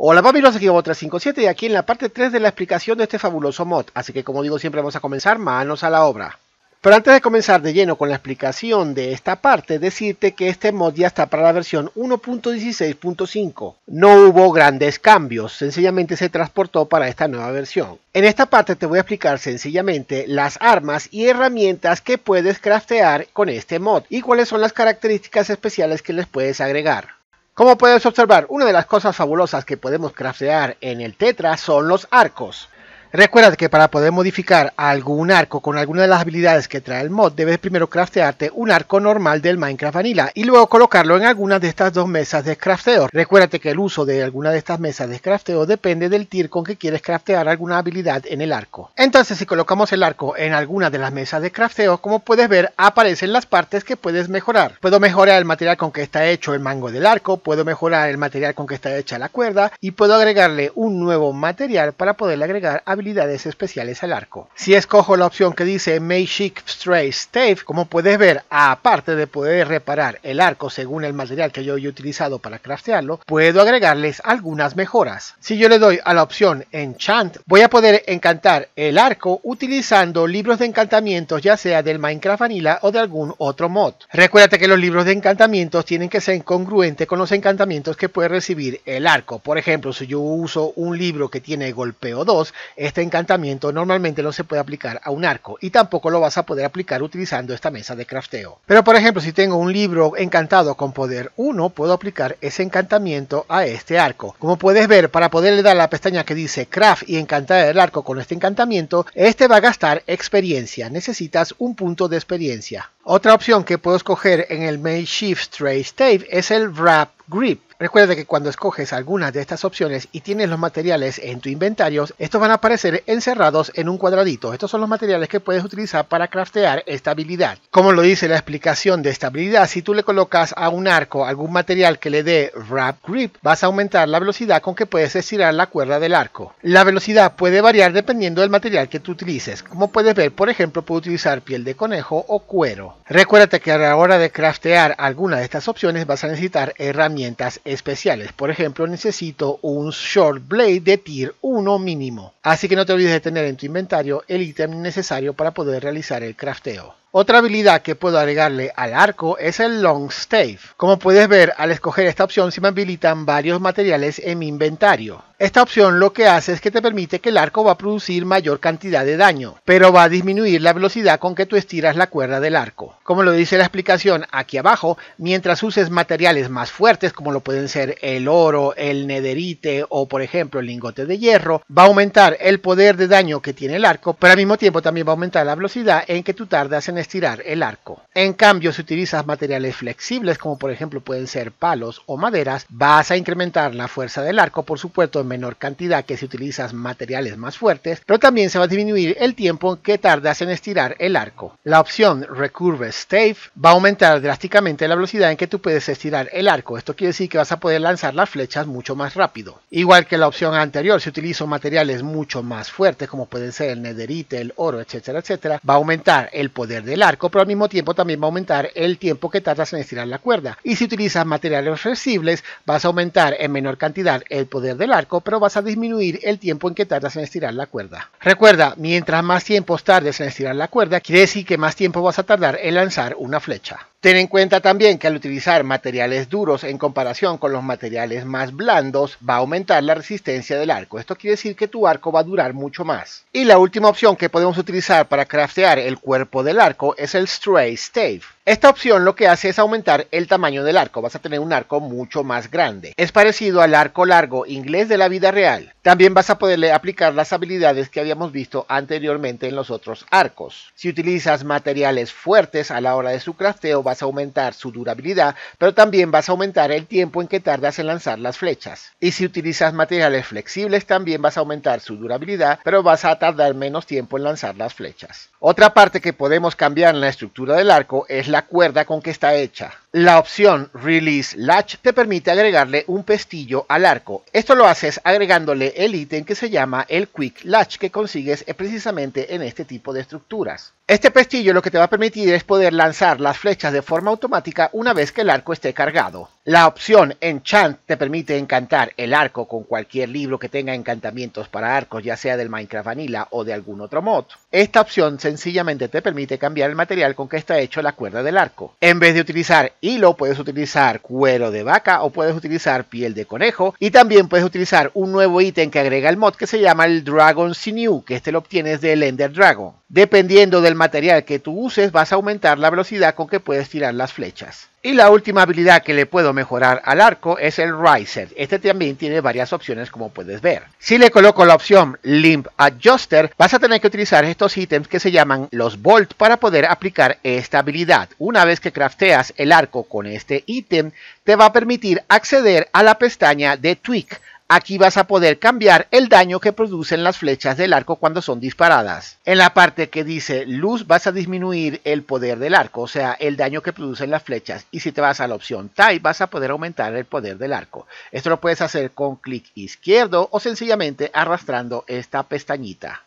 Hola amigos, aquí otra 57 y aquí en la parte 3 de la explicación de este fabuloso mod, así que como digo siempre vamos a comenzar manos a la obra. Pero antes de comenzar de lleno con la explicación de esta parte, decirte que este mod ya está para la versión 1.16.5. No hubo grandes cambios, sencillamente se transportó para esta nueva versión. En esta parte te voy a explicar sencillamente las armas y herramientas que puedes craftear con este mod y cuáles son las características especiales que les puedes agregar. Como puedes observar, una de las cosas fabulosas que podemos craftear en el Tetra son los arcos. Recuerda que para poder modificar algún arco con alguna de las habilidades que trae el mod, debes primero craftearte un arco normal del Minecraft Vanilla y luego colocarlo en alguna de estas dos mesas de crafteo. Recuérdate que el uso de alguna de estas mesas de crafteo depende del tir con que quieres craftear alguna habilidad en el arco. Entonces si colocamos el arco en alguna de las mesas de crafteo, como puedes ver aparecen las partes que puedes mejorar. Puedo mejorar el material con que está hecho el mango del arco, puedo mejorar el material con que está hecha la cuerda y puedo agregarle un nuevo material para poderle agregar a especiales al arco. Si escojo la opción que dice Magic Stray Stave, como puedes ver, aparte de poder reparar el arco según el material que yo he utilizado para craftearlo, puedo agregarles algunas mejoras. Si yo le doy a la opción Enchant, voy a poder encantar el arco utilizando libros de encantamientos ya sea del Minecraft Vanilla o de algún otro mod. Recuérdate que los libros de encantamientos tienen que ser congruentes con los encantamientos que puede recibir el arco. Por ejemplo, si yo uso un libro que tiene golpeo 2, este encantamiento normalmente no se puede aplicar a un arco y tampoco lo vas a poder aplicar utilizando esta mesa de crafteo. Pero por ejemplo, si tengo un libro encantado con poder 1, puedo aplicar ese encantamiento a este arco. Como puedes ver, para poderle dar la pestaña que dice craft y encantar el arco con este encantamiento, este va a gastar experiencia. Necesitas un punto de experiencia. Otra opción que puedo escoger en el main Shift Trace Tape es el Wrap Grip. Recuerda que cuando escoges algunas de estas opciones y tienes los materiales en tu inventario, estos van a aparecer encerrados en un cuadradito. Estos son los materiales que puedes utilizar para craftear esta habilidad. Como lo dice la explicación de esta habilidad, si tú le colocas a un arco algún material que le dé wrap grip, vas a aumentar la velocidad con que puedes estirar la cuerda del arco. La velocidad puede variar dependiendo del material que tú utilices. Como puedes ver, por ejemplo, puedo utilizar piel de conejo o cuero. Recuérdate que a la hora de craftear alguna de estas opciones vas a necesitar herramientas especiales. Por ejemplo, necesito un Short Blade de tier 1 mínimo. Así que no te olvides de tener en tu inventario el ítem necesario para poder realizar el crafteo. Otra habilidad que puedo agregarle al arco es el Long Stave. Como puedes ver, al escoger esta opción se me habilitan varios materiales en mi inventario. Esta opción lo que hace es que te permite que el arco va a producir mayor cantidad de daño, pero va a disminuir la velocidad con que tú estiras la cuerda del arco. Como lo dice la explicación aquí abajo, mientras uses materiales más fuertes como lo pueden ser el oro, el nederite o por ejemplo el lingote de hierro, va a aumentar el poder de daño que tiene el arco, pero al mismo tiempo también va a aumentar la velocidad en que tú tardas en estirar el arco. En cambio, si utilizas materiales flexibles como por ejemplo pueden ser palos o maderas, vas a incrementar la fuerza del arco, por supuesto en menor cantidad que si utilizas materiales más fuertes, pero también se va a disminuir el tiempo que tardas en estirar el arco. La opción Recurve Stave va a aumentar drásticamente la velocidad en que tú puedes estirar el arco, esto quiere decir que vas a poder lanzar las flechas mucho más rápido. Igual que la opción anterior, si utilizo materiales mucho más fuertes como pueden ser el nederite, el oro, etcétera, etcétera, va a aumentar el poder del arco, pero al mismo tiempo también va a aumentar el tiempo que tardas en estirar la cuerda. Y si utilizas materiales flexibles, vas a aumentar en menor cantidad el poder del arco, pero vas a disminuir el tiempo en que tardas en estirar la cuerda. Recuerda, mientras más tiempo tardes en estirar la cuerda, quiere decir que más tiempo vas a tardar en lanzar una flecha. Ten en cuenta también que al utilizar materiales duros en comparación con los materiales más blandos va a aumentar la resistencia del arco. Esto quiere decir que tu arco va a durar mucho más. Y la última opción que podemos utilizar para craftear el cuerpo del arco es el Stray Stave. Esta opción lo que hace es aumentar el tamaño del arco, vas a tener un arco mucho más grande. Es parecido al arco largo inglés de la vida real. También vas a poderle aplicar las habilidades que habíamos visto anteriormente en los otros arcos. Si utilizas materiales fuertes a la hora de su crafteo vas a aumentar su durabilidad, pero también vas a aumentar el tiempo en que tardas en lanzar las flechas. Y si utilizas materiales flexibles también vas a aumentar su durabilidad, pero vas a tardar menos tiempo en lanzar las flechas. Otra parte que podemos cambiar en la estructura del arco es la Acuerda con que está hecha. La opción Release Latch te permite agregarle un pestillo al arco. Esto lo haces agregándole el ítem que se llama el Quick Latch que consigues eh, precisamente en este tipo de estructuras. Este pestillo lo que te va a permitir es poder lanzar las flechas de forma automática una vez que el arco esté cargado. La opción Enchant te permite encantar el arco con cualquier libro que tenga encantamientos para arcos, ya sea del Minecraft Vanilla o de algún otro mod. Esta opción sencillamente te permite cambiar el material con que está hecho la cuerda del arco. En vez de utilizar hilo, puedes utilizar cuero de vaca o puedes utilizar piel de conejo. Y también puedes utilizar un nuevo ítem que agrega el mod que se llama el Dragon Sinew, que este lo obtienes del Ender Dragon. Dependiendo del material que tú uses, vas a aumentar la velocidad con que puedes tirar las flechas. Y la última habilidad que le puedo mejorar al arco es el Riser. Este también tiene varias opciones como puedes ver. Si le coloco la opción Limp Adjuster, vas a tener que utilizar estos ítems que se llaman los Bolt para poder aplicar esta habilidad. Una vez que crafteas el arco con este ítem, te va a permitir acceder a la pestaña de Tweak Aquí vas a poder cambiar el daño que producen las flechas del arco cuando son disparadas. En la parte que dice luz vas a disminuir el poder del arco, o sea, el daño que producen las flechas. Y si te vas a la opción type vas a poder aumentar el poder del arco. Esto lo puedes hacer con clic izquierdo o sencillamente arrastrando esta pestañita.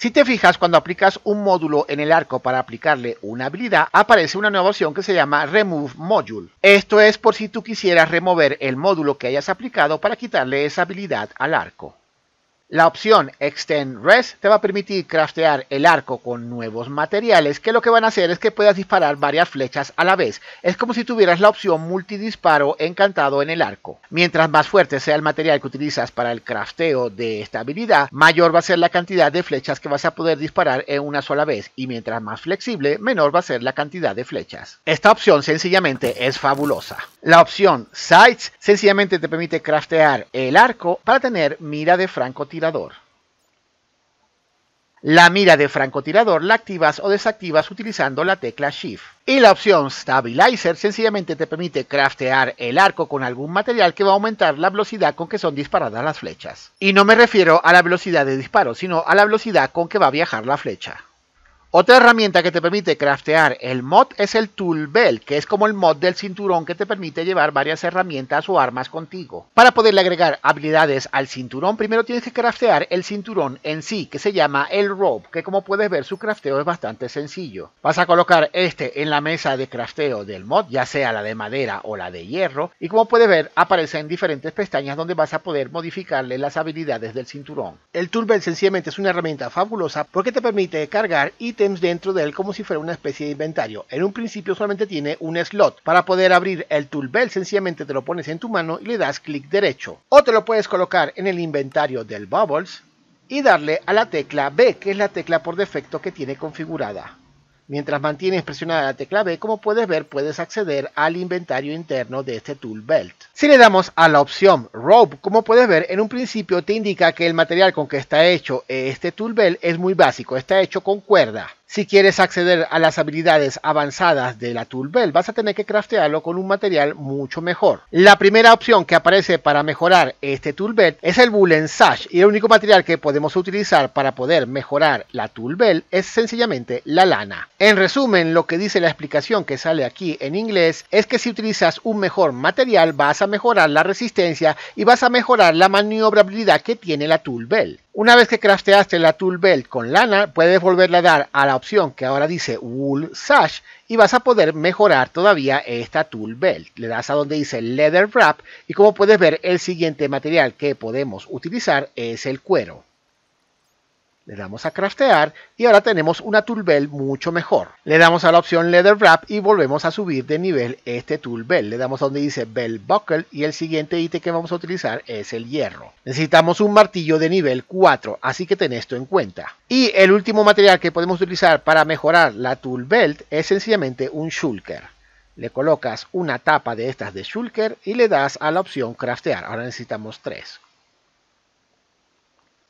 Si te fijas, cuando aplicas un módulo en el arco para aplicarle una habilidad, aparece una nueva opción que se llama Remove Module. Esto es por si tú quisieras remover el módulo que hayas aplicado para quitarle esa habilidad al arco. La opción Extend Rest te va a permitir craftear el arco con nuevos materiales que lo que van a hacer es que puedas disparar varias flechas a la vez. Es como si tuvieras la opción multidisparo encantado en el arco. Mientras más fuerte sea el material que utilizas para el crafteo de esta habilidad, mayor va a ser la cantidad de flechas que vas a poder disparar en una sola vez y mientras más flexible, menor va a ser la cantidad de flechas. Esta opción sencillamente es fabulosa. La opción Sights sencillamente te permite craftear el arco para tener mira de francotirador la mira de francotirador la activas o desactivas utilizando la tecla Shift. Y la opción Stabilizer sencillamente te permite craftear el arco con algún material que va a aumentar la velocidad con que son disparadas las flechas. Y no me refiero a la velocidad de disparo, sino a la velocidad con que va a viajar la flecha. Otra herramienta que te permite craftear el mod es el Tool Bell, que es como el mod del cinturón que te permite llevar varias herramientas o armas contigo. Para poderle agregar habilidades al cinturón, primero tienes que craftear el cinturón en sí, que se llama el Rope, que como puedes ver su crafteo es bastante sencillo. Vas a colocar este en la mesa de crafteo del mod, ya sea la de madera o la de hierro, y como puedes ver aparecen diferentes pestañas donde vas a poder modificarle las habilidades del cinturón. El Tool Belt sencillamente es una herramienta fabulosa porque te permite cargar y dentro de él como si fuera una especie de inventario. En un principio solamente tiene un slot. Para poder abrir el toolbelt sencillamente te lo pones en tu mano y le das clic derecho. O te lo puedes colocar en el inventario del Bubbles y darle a la tecla B, que es la tecla por defecto que tiene configurada. Mientras mantienes presionada la tecla B, como puedes ver, puedes acceder al inventario interno de este tool belt. Si le damos a la opción Rope, como puedes ver, en un principio te indica que el material con que está hecho este tool belt es muy básico, está hecho con cuerda. Si quieres acceder a las habilidades avanzadas de la Bell vas a tener que craftearlo con un material mucho mejor. La primera opción que aparece para mejorar este turbel es el Bullen Sash y el único material que podemos utilizar para poder mejorar la Bell es sencillamente la lana. En resumen, lo que dice la explicación que sale aquí en inglés es que si utilizas un mejor material vas a mejorar la resistencia y vas a mejorar la maniobrabilidad que tiene la Bell. Una vez que crafteaste la tool belt con lana, puedes volverla a dar a la opción que ahora dice wool sash y vas a poder mejorar todavía esta tool belt. Le das a donde dice leather wrap y como puedes ver el siguiente material que podemos utilizar es el cuero. Le damos a craftear y ahora tenemos una belt mucho mejor. Le damos a la opción leather wrap y volvemos a subir de nivel este belt. Le damos donde dice belt buckle y el siguiente ítem que vamos a utilizar es el hierro. Necesitamos un martillo de nivel 4, así que ten esto en cuenta. Y el último material que podemos utilizar para mejorar la tool belt es sencillamente un shulker. Le colocas una tapa de estas de shulker y le das a la opción craftear. Ahora necesitamos tres.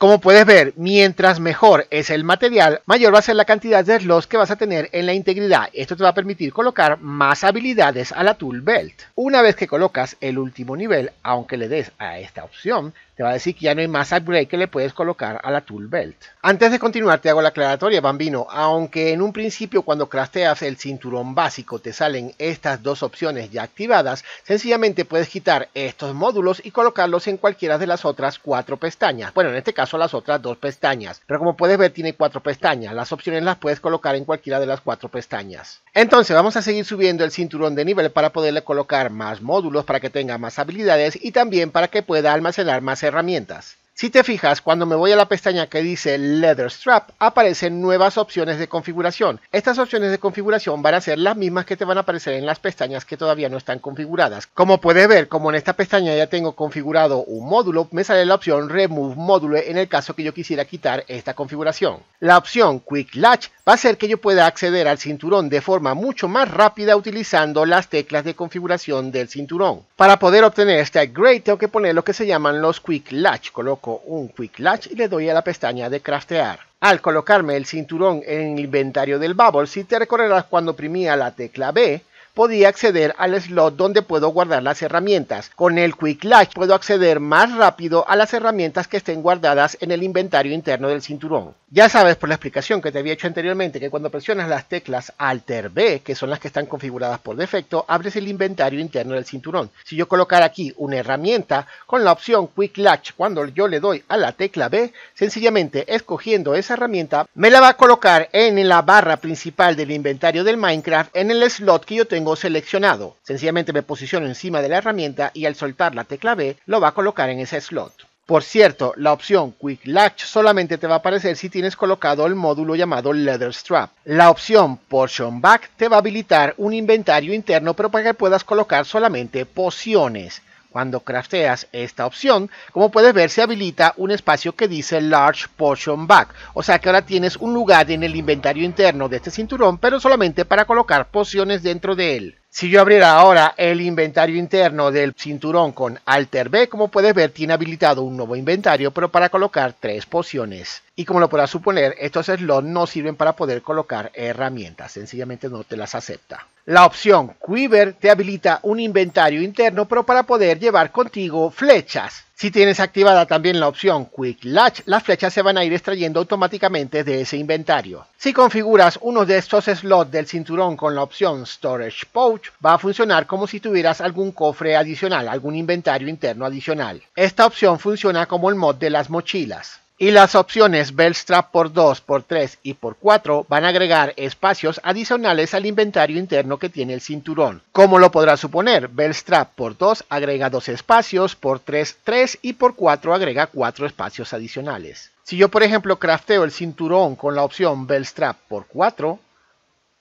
Como puedes ver, mientras mejor es el material, mayor va a ser la cantidad de slots que vas a tener en la integridad. Esto te va a permitir colocar más habilidades a la tool belt. Una vez que colocas el último nivel, aunque le des a esta opción, te va a decir que ya no hay más upgrade que le puedes colocar a la tool belt. Antes de continuar te hago la aclaratoria, bambino, aunque en un principio cuando crafteas el cinturón básico te salen estas dos opciones ya activadas, sencillamente puedes quitar estos módulos y colocarlos en cualquiera de las otras cuatro pestañas, bueno en este caso las otras dos pestañas, pero como puedes ver tiene cuatro pestañas, las opciones las puedes colocar en cualquiera de las cuatro pestañas. Entonces vamos a seguir subiendo el cinturón de nivel para poderle colocar más módulos para que tenga más habilidades y también para que pueda almacenar más herramientas. Si te fijas, cuando me voy a la pestaña que dice Leather Strap, aparecen nuevas opciones de configuración. Estas opciones de configuración van a ser las mismas que te van a aparecer en las pestañas que todavía no están configuradas. Como puedes ver, como en esta pestaña ya tengo configurado un módulo, me sale la opción Remove Module en el caso que yo quisiera quitar esta configuración. La opción Quick Latch va a hacer que yo pueda acceder al cinturón de forma mucho más rápida utilizando las teclas de configuración del cinturón. Para poder obtener este upgrade tengo que poner lo que se llaman los Quick Latch. Coloco un Quick Latch y le doy a la pestaña de Craftear. Al colocarme el cinturón en el inventario del Bubble, si te recorrerás cuando primía la tecla B, podía acceder al slot donde puedo guardar las herramientas. Con el Quick Latch puedo acceder más rápido a las herramientas que estén guardadas en el inventario interno del cinturón. Ya sabes por la explicación que te había hecho anteriormente que cuando presionas las teclas Alter B, que son las que están configuradas por defecto, abres el inventario interno del cinturón. Si yo colocar aquí una herramienta con la opción Quick Latch cuando yo le doy a la tecla B, sencillamente escogiendo esa herramienta me la va a colocar en la barra principal del inventario del Minecraft en el slot que yo tengo seleccionado. Sencillamente me posiciono encima de la herramienta y al soltar la tecla B lo va a colocar en ese slot. Por cierto, la opción Quick Latch solamente te va a aparecer si tienes colocado el módulo llamado Leather Strap. La opción Portion Back te va a habilitar un inventario interno pero para que puedas colocar solamente pociones. Cuando crafteas esta opción, como puedes ver, se habilita un espacio que dice Large Potion Bag o sea que ahora tienes un lugar en el inventario interno de este cinturón, pero solamente para colocar pociones dentro de él. Si yo abriera ahora el inventario interno del cinturón con Alter B, como puedes ver, tiene habilitado un nuevo inventario, pero para colocar tres pociones. Y como lo podrás suponer, estos slots no sirven para poder colocar herramientas, sencillamente no te las acepta. La opción Quiver te habilita un inventario interno, pero para poder llevar contigo flechas. Si tienes activada también la opción Quick Latch, las flechas se van a ir extrayendo automáticamente de ese inventario. Si configuras uno de estos slots del cinturón con la opción Storage Pouch, va a funcionar como si tuvieras algún cofre adicional, algún inventario interno adicional. Esta opción funciona como el mod de las mochilas. Y las opciones Strap por 2, por 3 y por 4 van a agregar espacios adicionales al inventario interno que tiene el cinturón. Como lo podrás suponer, Strap por 2 agrega 2 espacios, por 3 3 y por 4 agrega 4 espacios adicionales. Si yo por ejemplo crafteo el cinturón con la opción Strap por 4,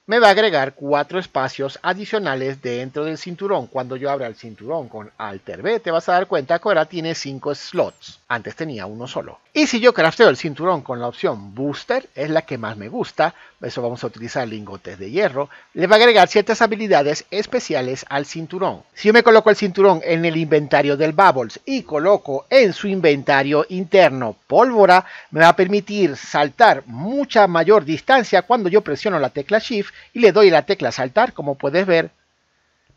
me va a agregar cuatro espacios adicionales dentro del cinturón. Cuando yo abra el cinturón con Alter B, te vas a dar cuenta que ahora tiene cinco slots. Antes tenía uno solo. Y si yo crafteo el cinturón con la opción Booster, es la que más me gusta, eso vamos a utilizar lingotes de hierro, le va a agregar ciertas habilidades especiales al cinturón. Si yo me coloco el cinturón en el inventario del Bubbles y coloco en su inventario interno pólvora, me va a permitir saltar mucha mayor distancia cuando yo presiono la tecla Shift y le doy la tecla saltar, como puedes ver,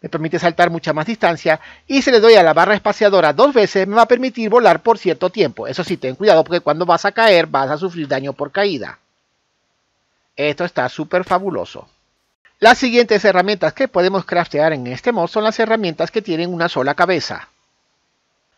me permite saltar mucha más distancia y si le doy a la barra espaciadora dos veces me va a permitir volar por cierto tiempo. Eso sí, ten cuidado porque cuando vas a caer vas a sufrir daño por caída. Esto está súper fabuloso. Las siguientes herramientas que podemos craftear en este mod son las herramientas que tienen una sola cabeza.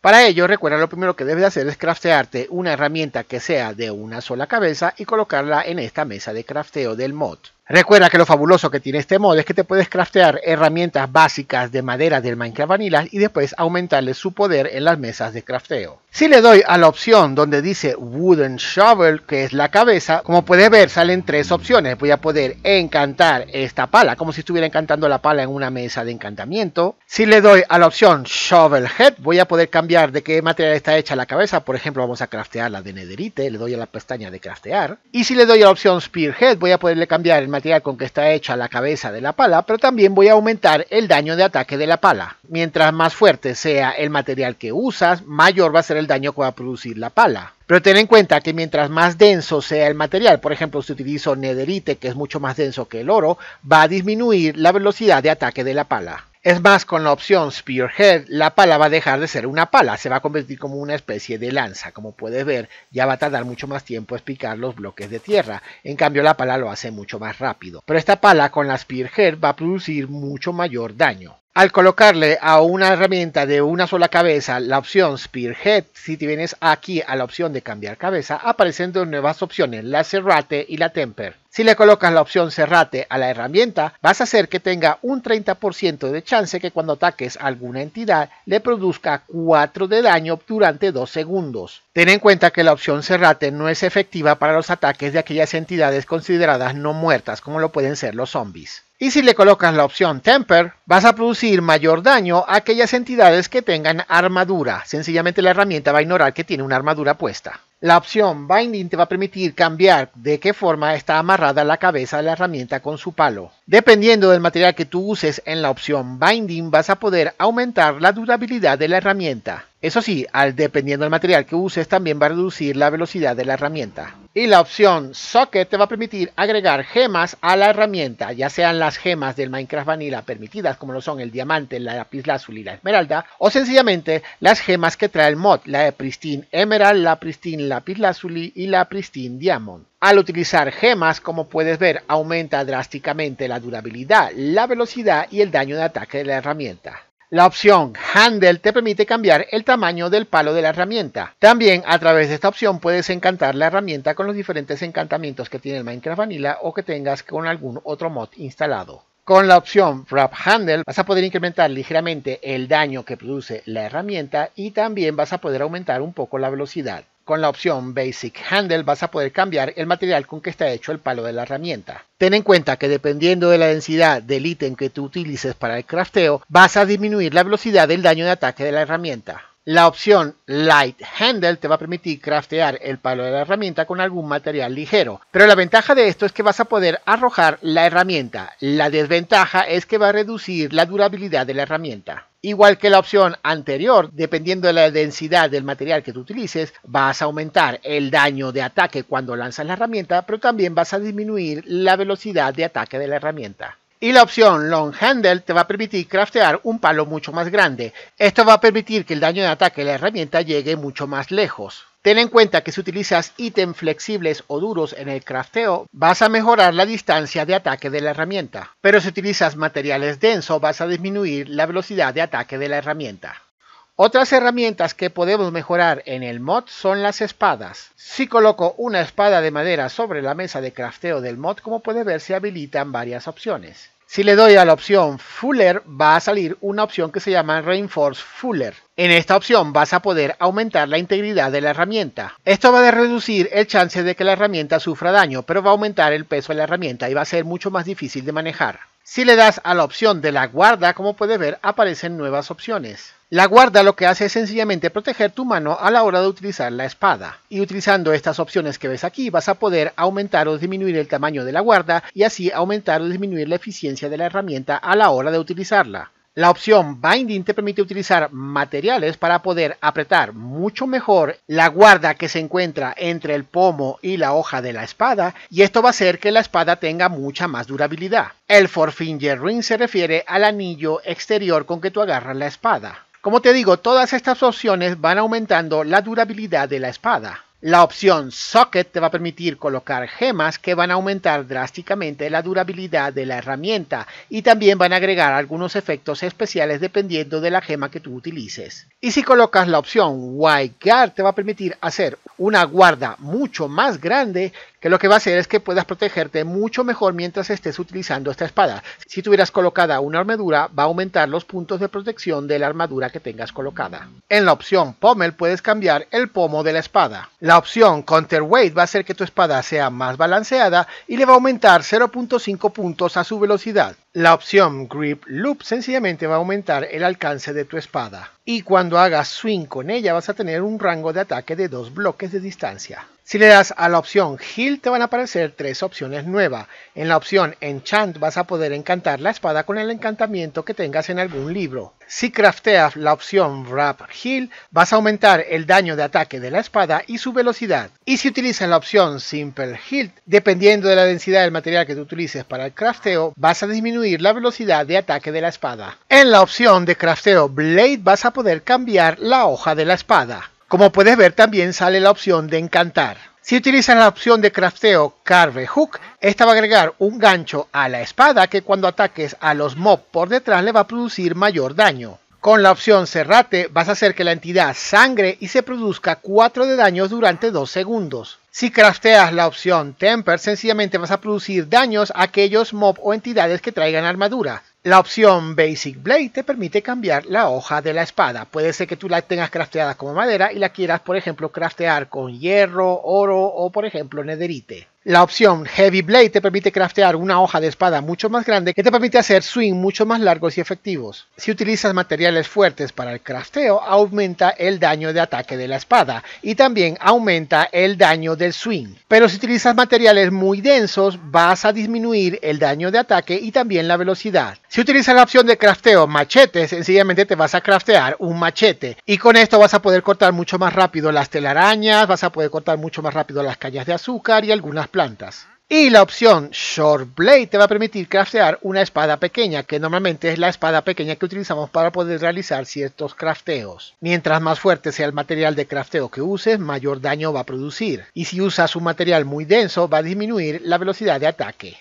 Para ello, recuerda lo primero que debes hacer es craftearte una herramienta que sea de una sola cabeza y colocarla en esta mesa de crafteo del mod. Recuerda que lo fabuloso que tiene este mod es que te puedes craftear herramientas básicas de madera del Minecraft Vanilla y después aumentarle su poder en las mesas de crafteo. Si le doy a la opción donde dice Wooden Shovel, que es la cabeza, como puedes ver salen tres opciones. Voy a poder encantar esta pala, como si estuviera encantando la pala en una mesa de encantamiento. Si le doy a la opción Shovel Head, voy a poder cambiar de qué material está hecha la cabeza. Por ejemplo, vamos a la de nederite, le doy a la pestaña de craftear. Y si le doy a la opción Spear Head, voy a poderle cambiar el material con que está hecha la cabeza de la pala, pero también voy a aumentar el daño de ataque de la pala. Mientras más fuerte sea el material que usas, mayor va a ser el daño que va a producir la pala. Pero ten en cuenta que mientras más denso sea el material, por ejemplo, si utilizo nederite, que es mucho más denso que el oro, va a disminuir la velocidad de ataque de la pala. Es más, con la opción Spearhead, la pala va a dejar de ser una pala, se va a convertir como una especie de lanza. Como puedes ver, ya va a tardar mucho más tiempo explicar los bloques de tierra. En cambio, la pala lo hace mucho más rápido. Pero esta pala con la Spearhead va a producir mucho mayor daño. Al colocarle a una herramienta de una sola cabeza la opción Spearhead, si te vienes aquí a la opción de cambiar cabeza, aparecen dos nuevas opciones, la Serrate y la Temper. Si le colocas la opción Serrate a la herramienta, vas a hacer que tenga un 30% de chance que cuando ataques a alguna entidad le produzca 4 de daño durante 2 segundos. Ten en cuenta que la opción Serrate no es efectiva para los ataques de aquellas entidades consideradas no muertas como lo pueden ser los zombies. Y si le colocas la opción Temper, vas a producir mayor daño a aquellas entidades que tengan armadura. Sencillamente la herramienta va a ignorar que tiene una armadura puesta. La opción Binding te va a permitir cambiar de qué forma está amarrada la cabeza de la herramienta con su palo. Dependiendo del material que tú uses en la opción Binding vas a poder aumentar la durabilidad de la herramienta. Eso sí, al dependiendo del material que uses también va a reducir la velocidad de la herramienta. Y la opción Socket te va a permitir agregar gemas a la herramienta, ya sean las gemas del Minecraft Vanilla permitidas como lo son el diamante, la lapislázuli y la esmeralda, o sencillamente las gemas que trae el mod, la Pristine Emerald, la Pristine lazuli y la Pristine Diamond. Al utilizar gemas, como puedes ver, aumenta drásticamente la durabilidad, la velocidad y el daño de ataque de la herramienta. La opción Handle te permite cambiar el tamaño del palo de la herramienta. También a través de esta opción puedes encantar la herramienta con los diferentes encantamientos que tiene el Minecraft Vanilla o que tengas con algún otro mod instalado. Con la opción Wrap Handle vas a poder incrementar ligeramente el daño que produce la herramienta y también vas a poder aumentar un poco la velocidad. Con la opción Basic Handle vas a poder cambiar el material con que está hecho el palo de la herramienta. Ten en cuenta que dependiendo de la densidad del ítem que tú utilices para el crafteo, vas a disminuir la velocidad del daño de ataque de la herramienta. La opción Light Handle te va a permitir craftear el palo de la herramienta con algún material ligero, pero la ventaja de esto es que vas a poder arrojar la herramienta. La desventaja es que va a reducir la durabilidad de la herramienta. Igual que la opción anterior, dependiendo de la densidad del material que tú utilices, vas a aumentar el daño de ataque cuando lanzas la herramienta, pero también vas a disminuir la velocidad de ataque de la herramienta. Y la opción Long Handle te va a permitir craftear un palo mucho más grande. Esto va a permitir que el daño de ataque de la herramienta llegue mucho más lejos. Ten en cuenta que si utilizas ítems flexibles o duros en el crafteo, vas a mejorar la distancia de ataque de la herramienta. Pero si utilizas materiales densos, vas a disminuir la velocidad de ataque de la herramienta. Otras herramientas que podemos mejorar en el mod son las espadas. Si coloco una espada de madera sobre la mesa de crafteo del mod, como puedes ver, se habilitan varias opciones. Si le doy a la opción Fuller, va a salir una opción que se llama Reinforce Fuller. En esta opción vas a poder aumentar la integridad de la herramienta. Esto va a reducir el chance de que la herramienta sufra daño, pero va a aumentar el peso de la herramienta y va a ser mucho más difícil de manejar. Si le das a la opción de la guarda, como puede ver, aparecen nuevas opciones. La guarda lo que hace es sencillamente proteger tu mano a la hora de utilizar la espada. Y utilizando estas opciones que ves aquí vas a poder aumentar o disminuir el tamaño de la guarda y así aumentar o disminuir la eficiencia de la herramienta a la hora de utilizarla. La opción Binding te permite utilizar materiales para poder apretar mucho mejor la guarda que se encuentra entre el pomo y la hoja de la espada y esto va a hacer que la espada tenga mucha más durabilidad. El Forfinger Ring se refiere al anillo exterior con que tú agarras la espada. Como te digo, todas estas opciones van aumentando la durabilidad de la espada. La opción Socket te va a permitir colocar gemas que van a aumentar drásticamente la durabilidad de la herramienta y también van a agregar algunos efectos especiales dependiendo de la gema que tú utilices. Y si colocas la opción White Guard te va a permitir hacer una guarda mucho más grande que lo que va a hacer es que puedas protegerte mucho mejor mientras estés utilizando esta espada. Si tuvieras colocada una armadura, va a aumentar los puntos de protección de la armadura que tengas colocada. En la opción Pommel puedes cambiar el pomo de la espada. La opción Counterweight va a hacer que tu espada sea más balanceada y le va a aumentar 0.5 puntos a su velocidad. La opción Grip Loop sencillamente va a aumentar el alcance de tu espada. Y cuando hagas swing con ella vas a tener un rango de ataque de dos bloques de distancia. Si le das a la opción Heal te van a aparecer tres opciones nuevas. En la opción Enchant vas a poder encantar la espada con el encantamiento que tengas en algún libro. Si crafteas la opción Wrap Heal vas a aumentar el daño de ataque de la espada y su velocidad. Y si utilizas la opción Simple Heal, dependiendo de la densidad del material que tú utilices para el crafteo, vas a disminuir la velocidad de ataque de la espada. En la opción de crafteo Blade vas a poder cambiar la hoja de la espada. Como puedes ver también sale la opción de encantar. Si utilizas la opción de crafteo Carve Hook, esta va a agregar un gancho a la espada que cuando ataques a los mobs por detrás le va a producir mayor daño. Con la opción Cerrate vas a hacer que la entidad sangre y se produzca 4 de daño durante 2 segundos. Si crafteas la opción Temper, sencillamente vas a producir daños a aquellos mob o entidades que traigan armadura. La opción Basic Blade te permite cambiar la hoja de la espada. Puede ser que tú la tengas crafteada como madera y la quieras, por ejemplo, craftear con hierro, oro o, por ejemplo, nederite. La opción Heavy Blade te permite craftear una hoja de espada mucho más grande que te permite hacer swing mucho más largos y efectivos. Si utilizas materiales fuertes para el crafteo, aumenta el daño de ataque de la espada y también aumenta el daño del swing. Pero si utilizas materiales muy densos, vas a disminuir el daño de ataque y también la velocidad. Si utilizas la opción de crafteo machete, sencillamente te vas a craftear un machete y con esto vas a poder cortar mucho más rápido las telarañas, vas a poder cortar mucho más rápido las cañas de azúcar y algunas plantas. Y la opción Short Blade te va a permitir craftear una espada pequeña, que normalmente es la espada pequeña que utilizamos para poder realizar ciertos crafteos. Mientras más fuerte sea el material de crafteo que uses, mayor daño va a producir. Y si usas un material muy denso, va a disminuir la velocidad de ataque.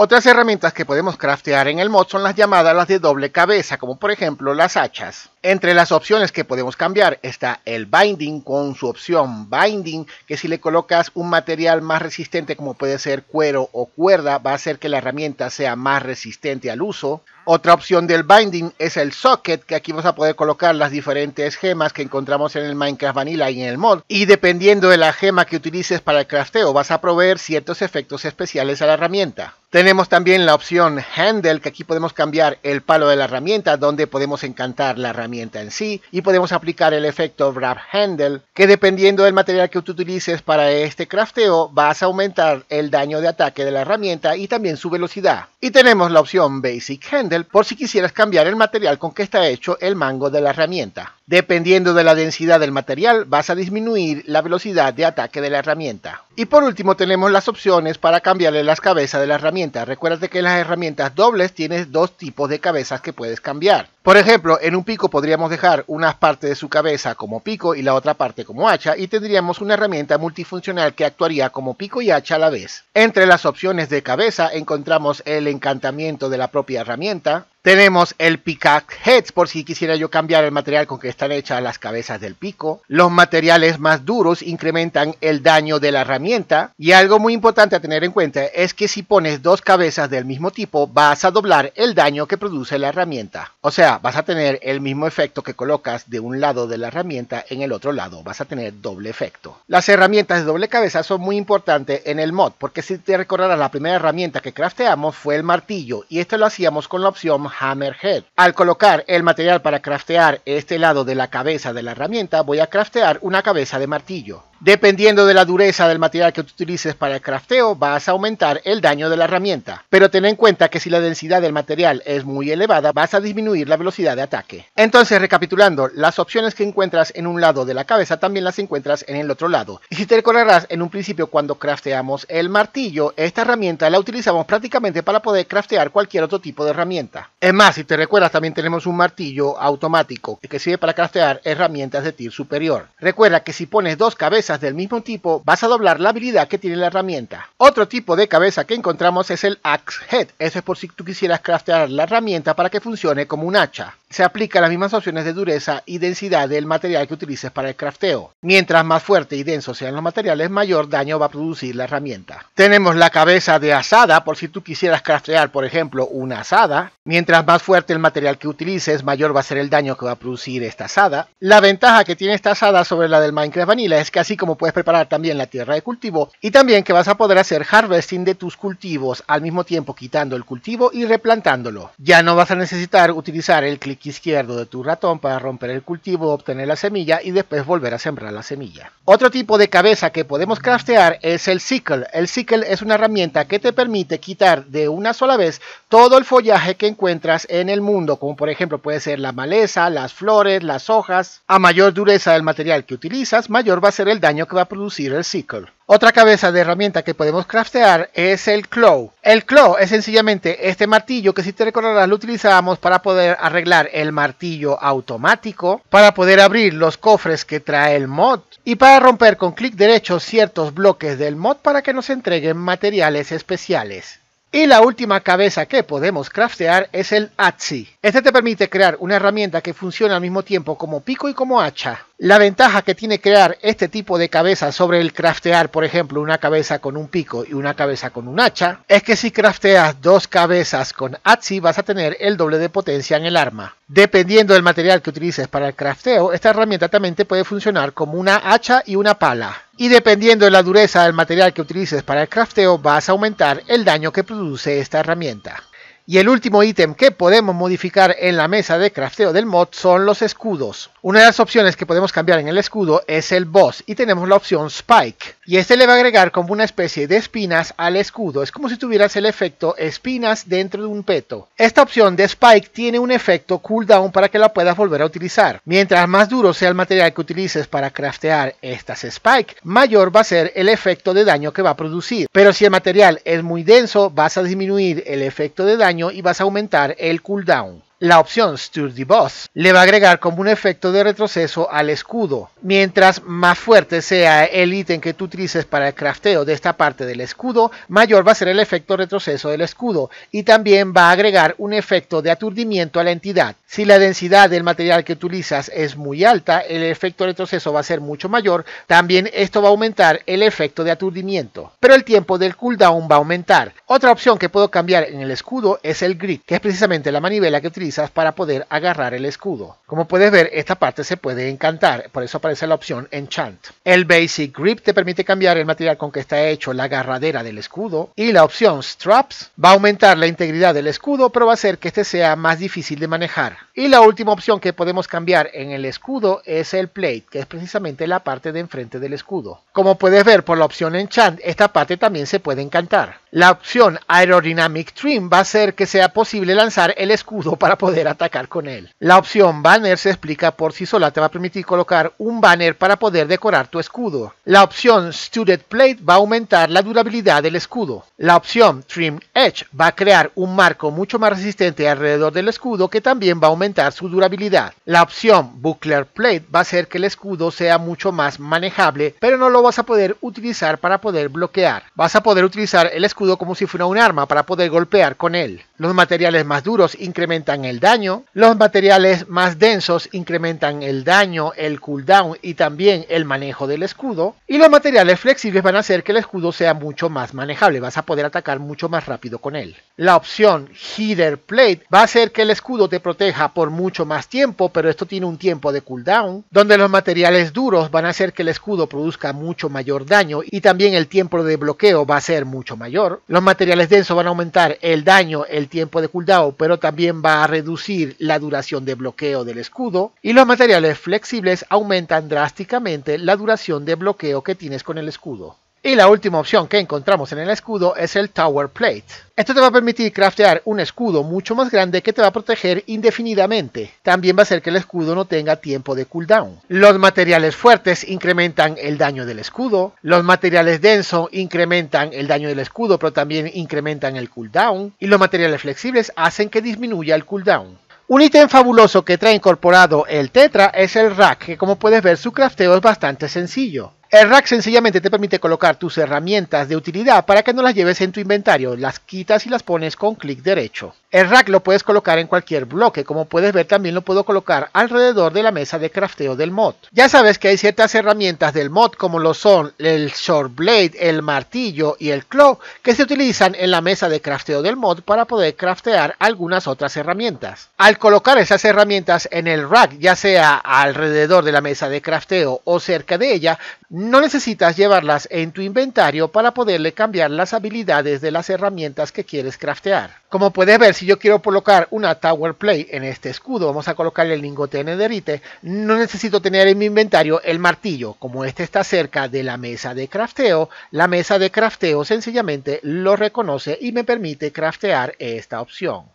Otras herramientas que podemos craftear en el mod son las llamadas las de doble cabeza, como por ejemplo las hachas. Entre las opciones que podemos cambiar está el binding con su opción binding, que si le colocas un material más resistente como puede ser cuero o cuerda, va a hacer que la herramienta sea más resistente al uso. Otra opción del binding es el socket, que aquí vas a poder colocar las diferentes gemas que encontramos en el Minecraft Vanilla y en el mod. Y dependiendo de la gema que utilices para el crafteo, vas a proveer ciertos efectos especiales a la herramienta. Tenemos también la opción handle, que aquí podemos cambiar el palo de la herramienta, donde podemos encantar la herramienta en sí y podemos aplicar el efecto wrap handle que dependiendo del material que tú utilices para este crafteo vas a aumentar el daño de ataque de la herramienta y también su velocidad. Y tenemos la opción basic handle por si quisieras cambiar el material con que está hecho el mango de la herramienta. Dependiendo de la densidad del material, vas a disminuir la velocidad de ataque de la herramienta. Y por último tenemos las opciones para cambiarle las cabezas de la herramienta. Recuerda que en las herramientas dobles tienes dos tipos de cabezas que puedes cambiar. Por ejemplo, en un pico podríamos dejar una parte de su cabeza como pico y la otra parte como hacha y tendríamos una herramienta multifuncional que actuaría como pico y hacha a la vez. Entre las opciones de cabeza encontramos el encantamiento de la propia herramienta, tenemos el Pickaxe Heads, por si quisiera yo cambiar el material con que están hechas las cabezas del pico. Los materiales más duros incrementan el daño de la herramienta. Y algo muy importante a tener en cuenta es que si pones dos cabezas del mismo tipo, vas a doblar el daño que produce la herramienta. O sea, vas a tener el mismo efecto que colocas de un lado de la herramienta en el otro lado. Vas a tener doble efecto. Las herramientas de doble cabeza son muy importantes en el mod, porque si te recordarás, la primera herramienta que crafteamos fue el martillo. Y esto lo hacíamos con la opción Hammerhead. Al colocar el material para craftear este lado de la cabeza de la herramienta, voy a craftear una cabeza de martillo. Dependiendo de la dureza del material que utilices para el crafteo, vas a aumentar el daño de la herramienta. Pero ten en cuenta que si la densidad del material es muy elevada, vas a disminuir la velocidad de ataque. Entonces, recapitulando, las opciones que encuentras en un lado de la cabeza también las encuentras en el otro lado. Y si te recordarás, en un principio cuando crafteamos el martillo, esta herramienta la utilizamos prácticamente para poder craftear cualquier otro tipo de herramienta. Es más, si te recuerdas, también tenemos un martillo automático que sirve para craftear herramientas de tir superior. Recuerda que si pones dos cabezas, del mismo tipo, vas a doblar la habilidad que tiene la herramienta. Otro tipo de cabeza que encontramos es el Axe Head. Eso es por si tú quisieras craftear la herramienta para que funcione como un hacha. Se aplica las mismas opciones de dureza y densidad del material que utilices para el crafteo. Mientras más fuerte y denso sean los materiales, mayor daño va a producir la herramienta. Tenemos la cabeza de asada por si tú quisieras craftear, por ejemplo, una asada. Mientras más fuerte el material que utilices, mayor va a ser el daño que va a producir esta asada. La ventaja que tiene esta asada sobre la del Minecraft Vanilla es que así como puedes preparar también la tierra de cultivo y también que vas a poder hacer harvesting de tus cultivos al mismo tiempo quitando el cultivo y replantándolo. Ya no vas a necesitar utilizar el clic izquierdo de tu ratón para romper el cultivo, obtener la semilla y después volver a sembrar la semilla. Otro tipo de cabeza que podemos craftear es el sickle. El sickle es una herramienta que te permite quitar de una sola vez todo el follaje que encuentras en el mundo, como por ejemplo puede ser la maleza, las flores, las hojas. A mayor dureza del material que utilizas, mayor va a ser el daño que va a producir el sickle. Otra cabeza de herramienta que podemos craftear es el claw. El claw es sencillamente este martillo que si te recordarás lo utilizábamos para poder arreglar el martillo automático, para poder abrir los cofres que trae el mod y para romper con clic derecho ciertos bloques del mod para que nos entreguen materiales especiales. Y la última cabeza que podemos craftear es el Atsi. Este te permite crear una herramienta que funciona al mismo tiempo como pico y como hacha. La ventaja que tiene crear este tipo de cabeza sobre el craftear, por ejemplo, una cabeza con un pico y una cabeza con un hacha, es que si crafteas dos cabezas con Atsi vas a tener el doble de potencia en el arma. Dependiendo del material que utilices para el crafteo, esta herramienta también te puede funcionar como una hacha y una pala. Y dependiendo de la dureza del material que utilices para el crafteo, vas a aumentar el daño que produce esta herramienta. Y el último ítem que podemos modificar en la mesa de crafteo del mod son los escudos. Una de las opciones que podemos cambiar en el escudo es el boss y tenemos la opción Spike. Y este le va a agregar como una especie de espinas al escudo. Es como si tuvieras el efecto espinas dentro de un peto. Esta opción de Spike tiene un efecto cooldown para que la puedas volver a utilizar. Mientras más duro sea el material que utilices para craftear estas Spike, mayor va a ser el efecto de daño que va a producir. Pero si el material es muy denso, vas a disminuir el efecto de daño y vas a aumentar el cooldown. La opción Sturdy Boss le va a agregar como un efecto de retroceso al escudo. Mientras más fuerte sea el ítem que tú utilices para el crafteo de esta parte del escudo, mayor va a ser el efecto retroceso del escudo y también va a agregar un efecto de aturdimiento a la entidad. Si la densidad del material que utilizas es muy alta, el efecto retroceso va a ser mucho mayor. También esto va a aumentar el efecto de aturdimiento. Pero el tiempo del cooldown va a aumentar. Otra opción que puedo cambiar en el escudo es el grid, que es precisamente la manivela que utilizo para poder agarrar el escudo. Como puedes ver, esta parte se puede encantar, por eso aparece la opción Enchant. El Basic Grip te permite cambiar el material con que está hecho la agarradera del escudo y la opción Straps va a aumentar la integridad del escudo, pero va a hacer que este sea más difícil de manejar. Y la última opción que podemos cambiar en el escudo es el Plate, que es precisamente la parte de enfrente del escudo. Como puedes ver por la opción Enchant, esta parte también se puede encantar. La opción Aerodynamic Trim va a hacer que sea posible lanzar el escudo para poder atacar con él. La opción banner se explica por si sola, te va a permitir colocar un banner para poder decorar tu escudo. La opción Studded Plate va a aumentar la durabilidad del escudo. La opción Trim Edge va a crear un marco mucho más resistente alrededor del escudo que también va a aumentar su durabilidad. La opción Buckler Plate va a hacer que el escudo sea mucho más manejable, pero no lo vas a poder utilizar para poder bloquear. Vas a poder utilizar el escudo como si fuera un arma para poder golpear con él. Los materiales más duros incrementan el daño, los materiales más densos incrementan el daño, el cooldown y también el manejo del escudo, y los materiales flexibles van a hacer que el escudo sea mucho más manejable, vas a poder atacar mucho más rápido con él. La opción Heater Plate va a hacer que el escudo te proteja por mucho más tiempo, pero esto tiene un tiempo de cooldown, donde los materiales duros van a hacer que el escudo produzca mucho mayor daño y también el tiempo de bloqueo va a ser mucho mayor. Los materiales densos van a aumentar el daño, el tiempo de cooldown, pero también va a reducir la duración de bloqueo del escudo. Y los materiales flexibles aumentan drásticamente la duración de bloqueo que tienes con el escudo. Y la última opción que encontramos en el escudo es el Tower Plate. Esto te va a permitir craftear un escudo mucho más grande que te va a proteger indefinidamente. También va a hacer que el escudo no tenga tiempo de cooldown. Los materiales fuertes incrementan el daño del escudo. Los materiales densos incrementan el daño del escudo, pero también incrementan el cooldown. Y los materiales flexibles hacen que disminuya el cooldown. Un ítem fabuloso que trae incorporado el Tetra es el Rack, que como puedes ver su crafteo es bastante sencillo. El rack sencillamente te permite colocar tus herramientas de utilidad para que no las lleves en tu inventario, las quitas y las pones con clic derecho. El rack lo puedes colocar en cualquier bloque, como puedes ver también lo puedo colocar alrededor de la mesa de crafteo del mod. Ya sabes que hay ciertas herramientas del mod como lo son el short blade, el martillo y el claw que se utilizan en la mesa de crafteo del mod para poder craftear algunas otras herramientas. Al colocar esas herramientas en el rack, ya sea alrededor de la mesa de crafteo o cerca de ella, no necesitas llevarlas en tu inventario para poderle cambiar las habilidades de las herramientas que quieres craftear. Como puedes ver, si yo quiero colocar una Tower Play en este escudo, vamos a colocarle el lingote de nederite, no necesito tener en mi inventario el martillo. Como este está cerca de la mesa de crafteo, la mesa de crafteo sencillamente lo reconoce y me permite craftear esta opción.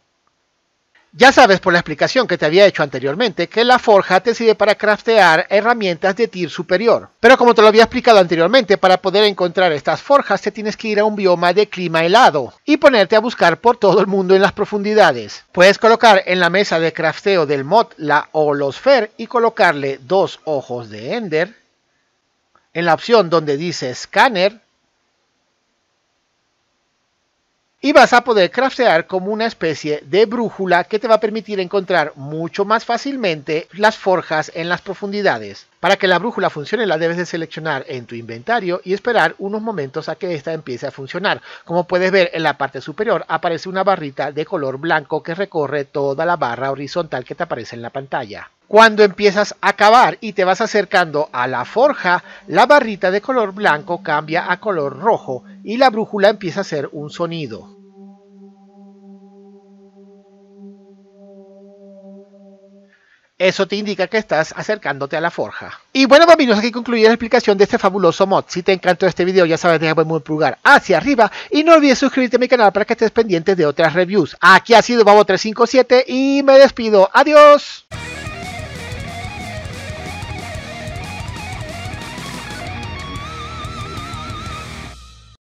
Ya sabes por la explicación que te había hecho anteriormente que la forja te sirve para craftear herramientas de tir superior. Pero como te lo había explicado anteriormente, para poder encontrar estas forjas te tienes que ir a un bioma de clima helado y ponerte a buscar por todo el mundo en las profundidades. Puedes colocar en la mesa de crafteo del mod la holosfer y colocarle dos ojos de ender. En la opción donde dice scanner, y vas a poder craftear como una especie de brújula que te va a permitir encontrar mucho más fácilmente las forjas en las profundidades. Para que la brújula funcione la debes de seleccionar en tu inventario y esperar unos momentos a que ésta empiece a funcionar. Como puedes ver en la parte superior aparece una barrita de color blanco que recorre toda la barra horizontal que te aparece en la pantalla. Cuando empiezas a cavar y te vas acercando a la forja, la barrita de color blanco cambia a color rojo y la brújula empieza a hacer un sonido. Eso te indica que estás acercándote a la forja. Y bueno, bambinos, aquí concluye la explicación de este fabuloso mod. Si te encantó este video, ya sabes, déjame un pulgar hacia arriba. Y no olvides suscribirte a mi canal para que estés pendiente de otras reviews. Aquí ha sido Babo357 y me despido. Adiós.